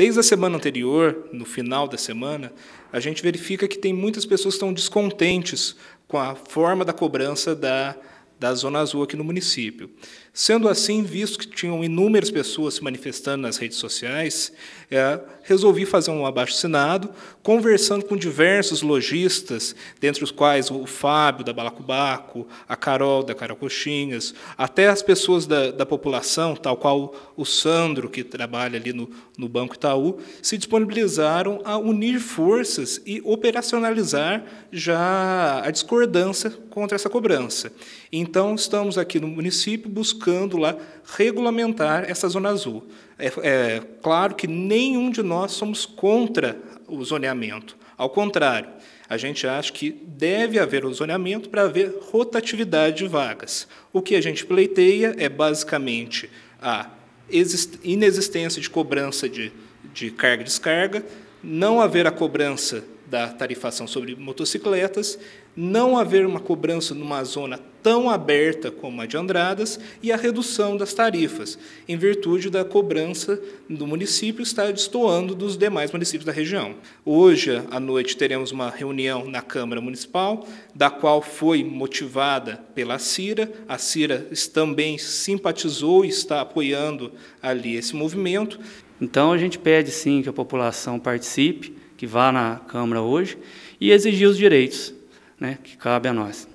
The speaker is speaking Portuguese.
Desde a semana anterior, no final da semana, a gente verifica que tem muitas pessoas que estão descontentes com a forma da cobrança da da Zona Azul aqui no município. Sendo assim, visto que tinham inúmeras pessoas se manifestando nas redes sociais, é, resolvi fazer um abaixo sinado conversando com diversos lojistas, dentre os quais o Fábio, da Balacubaco, a Carol, da Caracochinhas, até as pessoas da, da população, tal qual o Sandro, que trabalha ali no, no Banco Itaú, se disponibilizaram a unir forças e operacionalizar já a discordância contra essa cobrança. Então, então, estamos aqui no município buscando lá regulamentar essa zona azul. É, é claro que nenhum de nós somos contra o zoneamento. Ao contrário, a gente acha que deve haver o zoneamento para haver rotatividade de vagas. O que a gente pleiteia é basicamente a inexistência de cobrança de, de carga e descarga, não haver a cobrança da tarifação sobre motocicletas, não haver uma cobrança numa zona tão aberta como a de Andradas e a redução das tarifas, em virtude da cobrança do município estar destoando dos demais municípios da região. Hoje à noite teremos uma reunião na Câmara Municipal, da qual foi motivada pela CIRA. A CIRA também simpatizou e está apoiando ali esse movimento. Então a gente pede sim que a população participe que vá na Câmara hoje e exigir os direitos né, que cabe a nós.